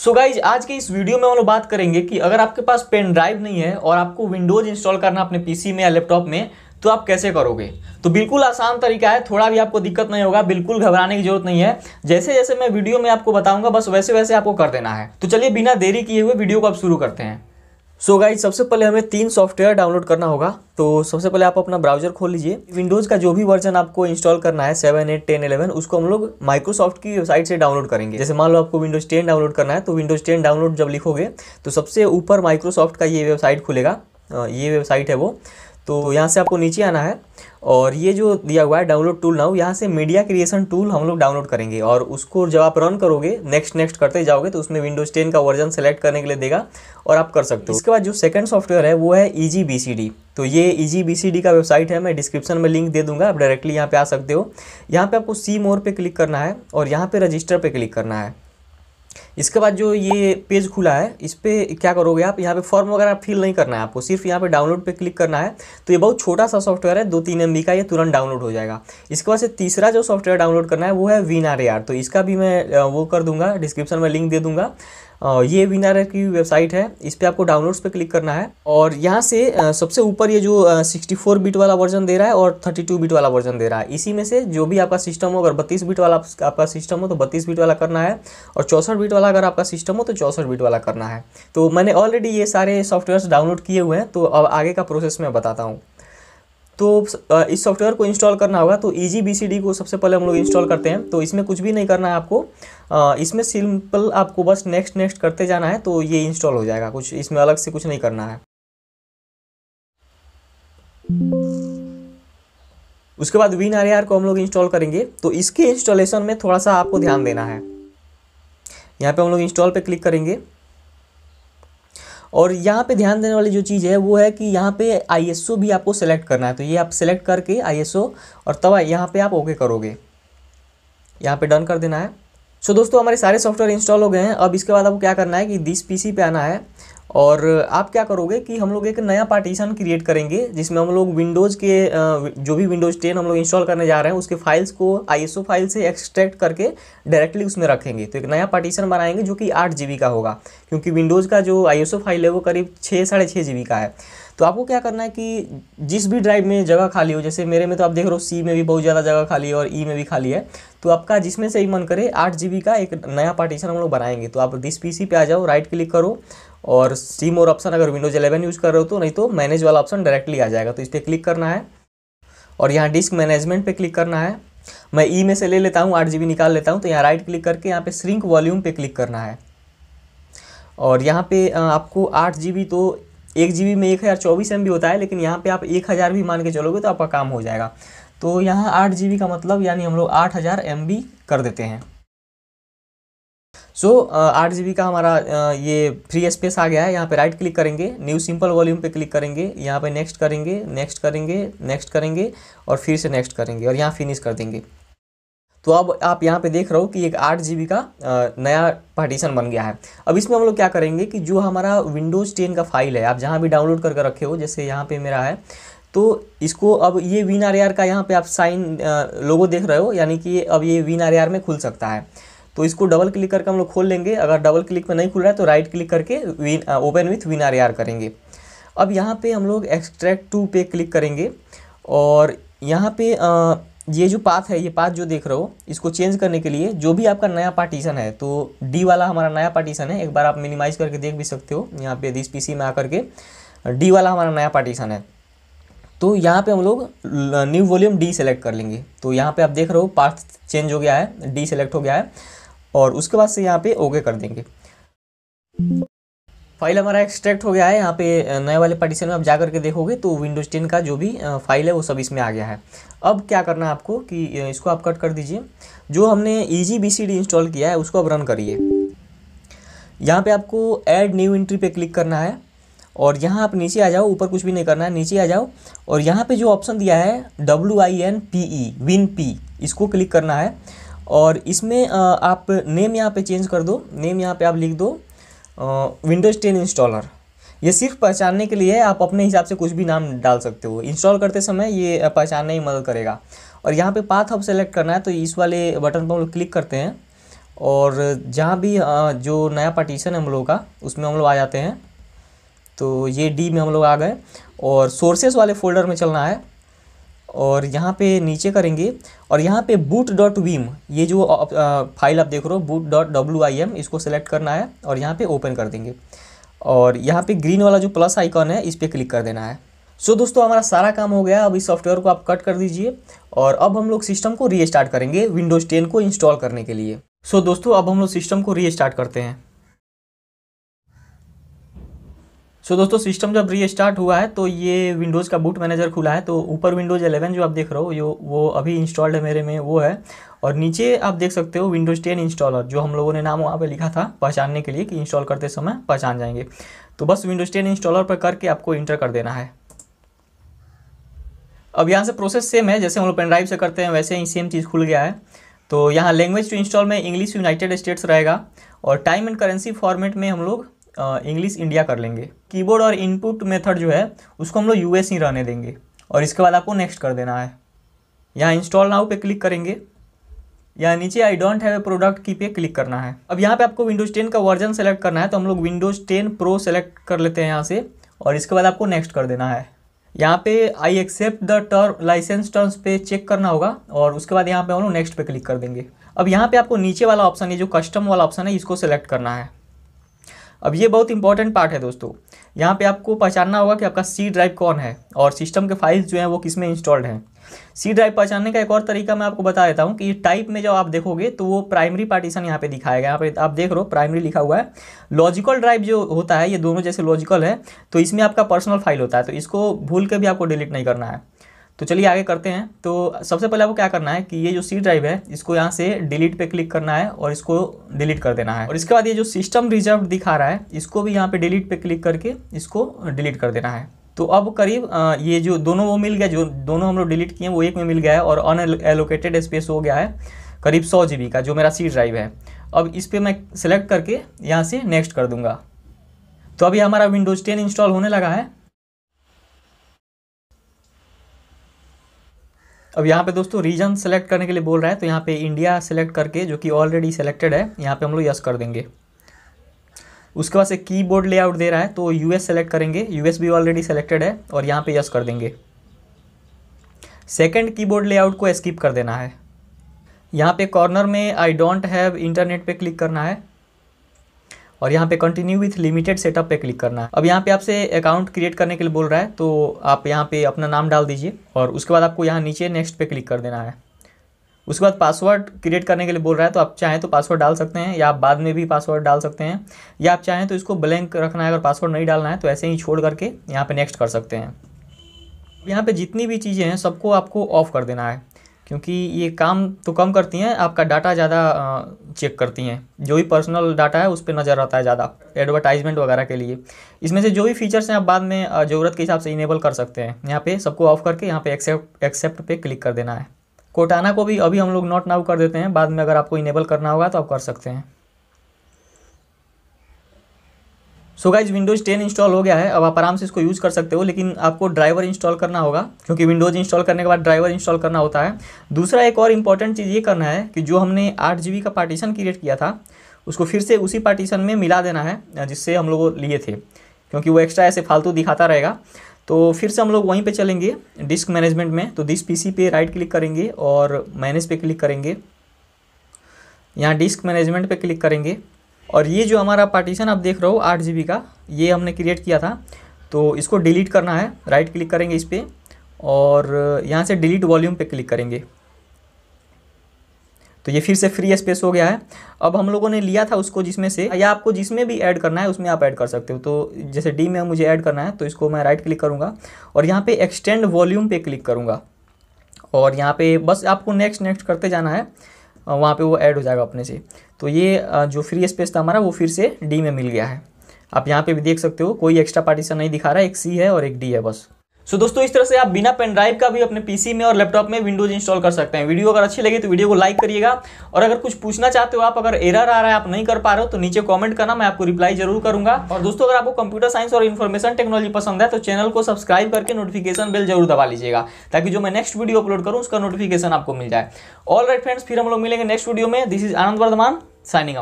सो so guys आज के इस वीडियो में हम लोग बात करेंगे कि अगर आपके पास पेन ड्राइव नहीं है और आपको विंडोज इंस्टॉल करना अपने पीसी में या लैपटॉप में तो आप कैसे करोगे तो बिल्कुल आसान तरीका है थोड़ा भी आपको दिक्कत नहीं होगा बिल्कुल घबराने की जरूरत नहीं है जैसे जैसे मैं वीडियो में आपको बताऊंगा बस वैसे वैसे आपको कर देना है तो चलिए बिना देरी किए हुए वीडियो को आप शुरू करते हैं सो so गाइज सबसे पहले हमें तीन सॉफ्टवेयर डाउनलोड करना होगा तो सबसे पहले आप अपना ब्राउजर खोल लीजिए विंडोज़ का जो भी वर्जन आपको इंस्टॉल करना है सेवन एट टेन एलेवन उसको हम लोग माइक्रोसॉफ्ट की वेबसाइट से डाउनलोड करेंगे जैसे मान लो आपको विंडोज़ टेन डाउनलोड करना है तो विंडोज़ टेन डाउनलोड जब लिखोगे तो सबसे ऊपर माइक्रोसॉफ्ट का ये वेबसाइट खुलेगा ये वेबसाइट है वो तो यहाँ से आपको नीचे आना है और ये जो दिया हुआ है डाउनलोड टूल नाउ यहाँ से मीडिया क्रिएशन टूल हम लोग डाउनलोड करेंगे और उसको जब आप रन करोगे नेक्स्ट नेक्स्ट करते जाओगे तो उसमें विंडोज टेन का वर्जन सेलेक्ट करने के लिए देगा और आप कर सकते हो इसके बाद जो सेकंड सॉफ्टवेयर है वो है ई e तो ये ई e का वेबसाइट है मैं डिस्क्रिप्शन में लिंक दे दूंगा आप डायरेक्टली यहाँ पर आ सकते हो यहाँ पर आपको सी मोर पर क्लिक करना है और यहाँ पर रजिस्टर पर क्लिक करना है इसके बाद जो ये पेज खुला है इस पर क्या करोगे आप यहाँ पे फॉर्म वगैरह फिल नहीं करना है आपको सिर्फ यहाँ पे डाउनलोड पे क्लिक करना है तो ये बहुत छोटा सा सॉफ्टवेयर है दो तीन एम का ये तुरंत डाउनलोड हो जाएगा इसके बाद से तीसरा जो सॉफ्टवेयर डाउनलोड करना है वो है वीन तो इसका भी मैं वो कर दूंगा डिस्क्रिप्शन में लिंक दे दूंगा ये विनर की वेबसाइट है इस पर आपको डाउनलोड्स पे क्लिक करना है और यहाँ से सबसे ऊपर ये जो 64 बीट वाला वर्जन दे रहा है और 32 बीट वाला वर्जन दे रहा है इसी में से जो भी आपका सिस्टम हो अगर 32 बीट वाला आपका सिस्टम हो तो 32 बीट वाला करना है और चौंसठ बीट वाला अगर आपका सिस्टम हो तो चौंसठ बीट वाला करना है तो मैंने ऑलरेडी ये सारे सॉफ्टवेयर डाउनलोड किए हुए हैं तो अब आगे का प्रोसेस मैं बताता हूँ तो इस सॉफ्टवेयर को इंस्टॉल करना होगा तो ई जी को सबसे पहले हम लोग इंस्टॉल करते हैं तो इसमें कुछ भी नहीं करना है आपको इसमें सिंपल आपको बस नेक्स्ट नेक्स्ट करते जाना है तो ये इंस्टॉल हो जाएगा कुछ इसमें अलग से कुछ नहीं करना है उसके बाद विन आर को हम लोग इंस्टॉल करेंगे तो इसके इंस्टॉलेशन में थोड़ा सा आपको ध्यान देना है यहाँ पे हम लोग इंस्टॉल पे क्लिक करेंगे और यहाँ पे ध्यान देने वाली जो चीज़ है वो है कि यहाँ पे आईएसओ भी आपको सेलेक्ट करना है तो ये आप सेलेक्ट करके आईएसओ और तब यहाँ पे आप ओके करोगे यहाँ पे डन कर देना है सो so, दोस्तों हमारे सारे सॉफ्टवेयर इंस्टॉल हो गए हैं अब इसके बाद आपको क्या करना है कि दिस पीसी पे आना है और आप क्या करोगे कि हम लोग एक नया पार्टीशन क्रिएट करेंगे जिसमें हम लोग विंडोज़ के जो भी विंडोज़ टेन हम लोग इंस्टॉल करने जा रहे हैं उसके फाइल्स को आईएसओ फाइल से एक्सट्रैक्ट करके डायरेक्टली उसमें रखेंगे तो एक नया पार्टीशन बनाएंगे जो कि आठ जी का होगा क्योंकि विंडोज़ का जो आई फाइल है वो करीब छः साढ़े छः जी का है तो आपको क्या करना है कि जिस भी ड्राइव में जगह खाली हो जैसे मेरे में तो आप देख रहे हो सी में भी बहुत ज़्यादा जगह खाली है और ई e में भी खाली है तो आपका जिसमें से ही मन करे आठ जी का एक नया पार्टीशन हम लोग बनाएंगे तो आप दिस पीसी पे आ जाओ राइट क्लिक करो और सिम और ऑप्शन अगर विंडोज़ 11 यूज़ कर रहे हो तो नहीं तो मैनेज वाला ऑप्शन डायरेक्टली आ जाएगा तो इस पर क्लिक करना है और यहाँ डिस्क मैनेजमेंट पे क्लिक करना है मैं ई e में से ले लेता हूँ आठ जी निकाल लेता हूँ तो यहाँ राइट क्लिक करके यहाँ पे श्रिंक वॉल्यूम पे क्लिक करना है और यहाँ पे आपको आठ जी तो एक जी में एक हज़ार चौबीस एम होता है लेकिन यहाँ पे आप एक हज़ार भी मान के चलोगे तो आपका काम हो जाएगा तो यहाँ आठ जी का मतलब यानी हम लोग आठ हज़ार एम कर देते हैं सो आठ जी का हमारा uh, ये फ्री स्पेस आ गया है यहाँ पे राइट क्लिक करेंगे न्यू सिंपल वॉल्यूम पे क्लिक करेंगे यहाँ पे नेक्स्ट करेंगे नेक्स्ट करेंगे नेक्स्ट करेंगे और फिर से नेक्स्ट करेंगे और यहाँ फिनिश कर देंगे तो अब आप यहाँ पे देख रहे हो कि एक आठ जी का uh, नया पार्टीशन बन गया है अब इसमें हम लोग क्या करेंगे कि जो हमारा विंडोज़ टेन का फाइल है आप जहाँ भी डाउनलोड करके रखे हो जैसे यहाँ पे मेरा है तो इसको अब ये वीन आर का यहाँ पे आप साइन लोगो uh, देख रहे हो यानी कि अब ये वीन आर में खुल सकता है तो इसको डबल क्लिक करके हम लोग खोल लेंगे अगर डबल क्लिक में नहीं खुल रहा है तो राइट क्लिक करके win open with win R करेंगे अब यहाँ पे हम लोग एक्सट्रैक्ट टू पे क्लिक करेंगे और यहाँ पे आ, ये जो पाथ है ये पाथ जो देख रहे हो इसको चेंज करने के लिए जो भी आपका नया पार्टीशन है तो डी वाला हमारा नया पार्टीशन है एक बार आप मिनिमाइज करके देख भी सकते हो यहाँ पे दिस पीसी में आकर के डी वाला हमारा नया पार्टीशन है तो यहाँ पे हम लोग न्यू वॉल्यूम डी सेलेक्ट कर लेंगे तो यहाँ पे आप देख रहे हो पाथ चेंज हो गया है डी सेलेक्ट हो गया है और उसके बाद से यहाँ पे ओके कर देंगे फाइल हमारा एक्सट्रैक्ट हो गया है यहाँ पे नए वाले पार्टीशन में आप जा करके देखोगे तो विंडोज़ टेन का जो भी फाइल है वो सब इसमें आ गया है अब क्या करना है आपको कि इसको आप कट कर दीजिए जो हमने सी डी इंस्टॉल किया है उसको आप रन करिए यहाँ पे आपको ऐड न्यू एंट्री पे क्लिक करना है और यहाँ आप नीचे आ जाओ ऊपर कुछ भी नहीं करना है नीचे आ जाओ और यहाँ पे जो ऑप्शन दिया है W I N P E win P इसको क्लिक करना है और इसमें आप नेम यहाँ पे चेंज कर दो नेम यहाँ पे आप लिख दो विंडोज़ टेन इंस्टॉलर ये सिर्फ पहचानने के लिए आप अपने हिसाब से कुछ भी नाम डाल सकते हो इंस्टॉल करते समय ये पहचानने में मदद करेगा और यहाँ पे पाथ हब सेलेक्ट करना है तो इस वाले बटन पर हम लोग क्लिक करते हैं और जहाँ भी जो नया पार्टीशन है हम लोगों का उसमें हम लोग आ जाते हैं तो ये डी में हम लोग आ गए और सोर्सेस वाले फोल्डर में चलना है और यहाँ पे नीचे करेंगे और यहाँ पे बूट डॉट वीम ये जो फाइल आप देख रहे हो boot dot W I M इसको सेलेक्ट करना है और यहाँ पे ओपन कर देंगे और यहाँ पे ग्रीन वाला जो प्लस आइकॉन है इस पर क्लिक कर देना है सो so, दोस्तों हमारा सारा काम हो गया अब इस सॉफ्टवेयर को आप कट कर दीजिए और अब हम लोग सिस्टम को रीस्टार्ट करेंगे विंडोज़ टेन को इंस्टॉल करने के लिए सो so, दोस्तों अब हम लोग सिस्टम को रीस्टार्ट करते हैं सो so, दोस्तों सिस्टम जब स्टार्ट हुआ है तो ये विंडोज़ का बूट मैनेजर खुला है तो ऊपर विंडोज़ 11 जो आप देख रहे हो ये वो अभी इंस्टॉल्ड है मेरे में वो है और नीचे आप देख सकते हो विंडोज़ 10 इंस्टॉलर जो हम लोगों ने नाम वहाँ पे लिखा था पहचानने के लिए कि इंस्टॉल करते समय पहचान जाएंगे तो बस विंडोज़ टेन इंस्टॉलर पर करके आपको इंटर कर देना है अब यहाँ से प्रोसेस सेम है जैसे हम लोग पेनड्राइव से करते हैं वैसे ही सेम चीज़ खुल गया है तो यहाँ लैंग्वेज टू इंस्टॉल में इंग्लिश यूनाइटेड स्टेट्स रहेगा और टाइम एंड करेंसी फॉर्मेट में हम लोग इंग्लिश इंडिया कर लेंगे कीबोर्ड और इनपुट मेथड जो है उसको हम लोग यू एस ही रहने देंगे और इसके बाद आपको नेक्स्ट कर देना है यहाँ इंस्टॉल नाउ पे क्लिक करेंगे या नीचे I don't have a product key पे क्लिक करना है अब यहाँ पे आपको विंडोज़ 10 का वर्जन सेलेक्ट करना है तो हम लोग विंडोज़ 10 प्रो सेलेक्ट कर लेते हैं यहाँ से और इसके बाद आपको नेक्स्ट कर देना है यहाँ पे I accept the term license terms पे चेक करना होगा और उसके बाद यहाँ पे हम लोग नेक्स्ट पे क्लिक कर देंगे अब यहाँ पे आपको नीचे वाला ऑप्शन ये जो कस्टम वाला ऑप्शन है इसको सेलेक्ट करना है अब ये बहुत इंपॉर्टेंट पार्ट है दोस्तों यहाँ पे आपको पहचानना होगा कि आपका सी ड्राइव कौन है और सिस्टम के फाइल्स जो हैं वो किस में इंस्टॉल्ड हैं सी ड्राइव पहचानने का एक और तरीका मैं आपको बता देता हूँ कि टाइप में जब आप देखोगे तो वो प्राइमरी पार्टीशन यहाँ पे दिखाएगा यहाँ पे आप देख रहे हो प्राइमरी लिखा हुआ है लॉजिकल ड्राइव जो होता है ये दोनों जैसे लॉजिकल है तो इसमें आपका पर्सनल फाइल होता है तो इसको भूल के भी आपको डिलीट नहीं करना है तो चलिए आगे करते हैं तो सबसे पहले आपको क्या करना है कि ये जो सी ड्राइव है इसको यहाँ से डिलीट पे क्लिक करना है और इसको डिलीट कर देना है और इसके बाद ये जो सिस्टम रिजर्व दिखा रहा है इसको भी यहाँ पे डिलीट पे क्लिक करके इसको डिलीट कर देना है तो अब करीब ये जो दोनों वो मिल गया जो दोनों हम लोग डिलीट किए हैं वो एक में मिल गया है और अन एलोकेटेड स्पेस हो गया है करीब सौ जी का जो मेरा सी ड्राइव है अब इस पर मैं सेलेक्ट करके यहाँ से नेक्स्ट कर दूँगा तो अभी हमारा विंडोज़ टेन इंस्टॉल होने लगा है अब यहाँ पे दोस्तों रीजन सेलेक्ट करने के लिए बोल रहा है तो यहाँ पे इंडिया सेलेक्ट करके जो कि ऑलरेडी सेलेक्टेड है यहाँ पे हम लोग यस कर देंगे उसके बाद से कीबोर्ड लेआउट दे रहा है तो यूएस सेलेक्ट करेंगे यूएस भी ऑलरेडी सेलेक्टेड है और यहाँ पे यस कर देंगे सेकंड कीबोर्ड लेआउट को स्किप कर देना है यहाँ पे कॉर्नर में आई डोंट हैव इंटरनेट पे क्लिक करना है और यहाँ पे कंटिन्यू विथ लिमिटेड सेटअप पे क्लिक करना है अब यहाँ पे आपसे अकाउंट क्रिएट करने के लिए बोल रहा है तो आप यहाँ पे अपना नाम डाल दीजिए और उसके बाद आपको यहाँ नीचे नेक्स्ट पे क्लिक कर देना है उसके बाद पासवर्ड क्रिएट करने के लिए बोल रहा है तो आप चाहें तो पासवर्ड डाल सकते हैं या आप बाद में भी पासवर्ड डाल सकते हैं या आप चाहें तो इसको ब्लैंक रखना है अगर पासवर्ड नहीं डालना है तो ऐसे ही छोड़ करके यहाँ पर नेक्स्ट कर सकते हैं यहाँ पे जितनी भी चीज़ें हैं सबको आपको ऑफ कर देना है क्योंकि ये काम तो कम करती हैं आपका डाटा ज़्यादा चेक करती हैं जो भी पर्सनल डाटा है उस पर नज़र रहता है ज़्यादा एडवर्टाइजमेंट वगैरह के लिए इसमें से जो भी फीचर्स हैं आप बाद में ज़रूरत के हिसाब से इनेबल कर सकते हैं यहाँ पे सबको ऑफ करके यहाँ पे एक्सेप्ट एक्सेप्ट पे क्लिक कर देना है कोटाना को भी अभी हम लोग नॉट नाउ कर देते हैं बाद में अगर आपको इनेबल करना होगा तो आप कर सकते हैं सो गाइज विंडोज़ 10 इंस्टॉल हो गया है अब आप आराम से इसको यूज़ कर सकते हो लेकिन आपको ड्राइवर इंस्टॉल करना होगा क्योंकि विंडोज़ इंस्टॉल करने के बाद ड्राइवर इंस्टॉल करना होता है दूसरा एक और इंपॉर्टेंट चीज़ ये करना है कि जो हमने आठ जी का पार्टीशन क्रिएट किया था उसको फिर से उसी पार्टीशन में मिला देना है जिससे हम लोग लिए थे क्योंकि वो एक्स्ट्रा ऐसे फालतू दिखाता रहेगा तो फिर से हम लोग वहीं पे चलेंगे डिस्क मैनेजमेंट में तो दिस पीसी पे राइट क्लिक करेंगे और मैनेज पे क्लिक करेंगे यहाँ डिस्क मैनेजमेंट पे क्लिक करेंगे और ये जो हमारा पार्टीशन आप देख रहे हो आठ जी का ये हमने क्रिएट किया था तो इसको डिलीट करना है राइट क्लिक करेंगे इस पर और यहाँ से डिलीट वॉल्यूम पे क्लिक करेंगे तो ये फिर से फ्री स्पेस हो गया है अब हम लोगों ने लिया था उसको जिसमें से या आपको जिसमें भी ऐड करना है उसमें आप ऐड कर सकते हो तो जैसे डी में मुझे ऐड करना है तो इसको मैं राइट क्लिक करूँगा और यहाँ पे एक्सटेंड वॉल्यूम पे क्लिक करूँगा और यहाँ पे बस आपको नेक्स्ट नेक्स्ट करते जाना है वहाँ पे वो ऐड हो जाएगा अपने से तो ये जो फ्री स्पेस था हमारा वो फिर से डी में मिल गया है आप यहाँ पे भी देख सकते हो कोई एक्स्ट्रा पार्टीशन नहीं दिखा रहा है एक सी है और एक डी है बस सो so, दोस्तों इस तरह से आप बिना पेन ड्राइव का भी अपने पीसी में और लैपटॉप में विंडोज इंस्टॉल कर सकते हैं वीडियो अगर अच्छी लगी तो वीडियो को लाइक करिएगा और अगर कुछ पूछना चाहते हो आप अगर एरर आ रहा है आप नहीं कर पा रहे हो तो नीचे कमेंट करना मैं आपको रिप्लाई जरूर करूंगा और दोस्तों अगर आपको कंप्यूटर साइंस और इन्फॉर्मेशन टेक्नोलॉजी पसंद है तो चैनल को सब्सक्राइब करके नोटिफिकेशन बिल जरूर दबा लीजिएगा ताकि जो मैं नेक्स्ट वीडियो अपलोड करूँ उसका नोटिफिकेशन आपको मिल जाए ऑल राइट फ्रेंड्स फिर हम लोग मिलेंगे नेक्स्ट वीडियो में this is Anand Vardhman signing out